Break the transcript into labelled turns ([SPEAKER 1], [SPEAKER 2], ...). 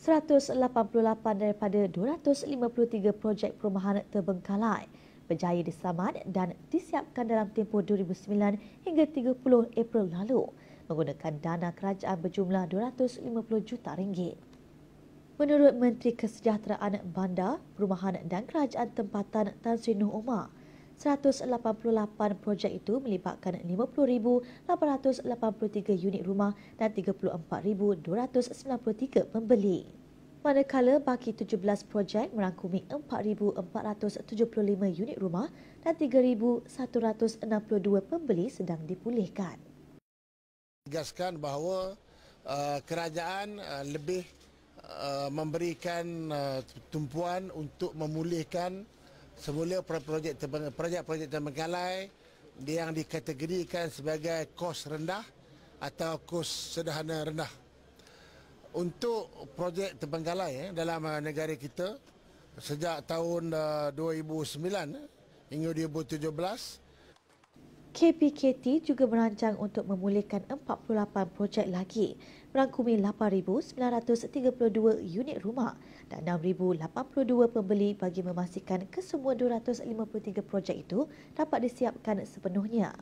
[SPEAKER 1] 188 daripada 253 projek perumahan terbengkalai berjaya diselamat dan disiapkan dalam tempoh 2009 hingga 30 April lalu menggunakan dana kerajaan berjumlah 250 juta ringgit. Menurut Menteri Kesejahteraan Bandar, Perumahan dan Kerajaan Tempatan Tan Sri Nuh Omar, 188 projek itu melibatkan 50,883 unit rumah dan 34,293 pembeli. Manakala baki 17 projek merangkumi 4,475 unit rumah dan 3,162 pembeli sedang dipulihkan.
[SPEAKER 2] Tegaskan bahawa uh, kerajaan uh, lebih uh, memberikan uh, tumpuan untuk memulihkan semula projek projek projek dia yang dikategorikan sebagai kos rendah atau kos sederhana rendah. Untuk projek terbengkalai eh, dalam eh, negara kita sejak tahun 2009 eh, eh, hingga 2017 KPKT
[SPEAKER 1] juga merancang untuk memulihkan 48 projek lagi merangkumi 8,932 unit rumah dan 6,082 pembeli bagi memastikan kesemua 253 projek itu dapat disiapkan sepenuhnya.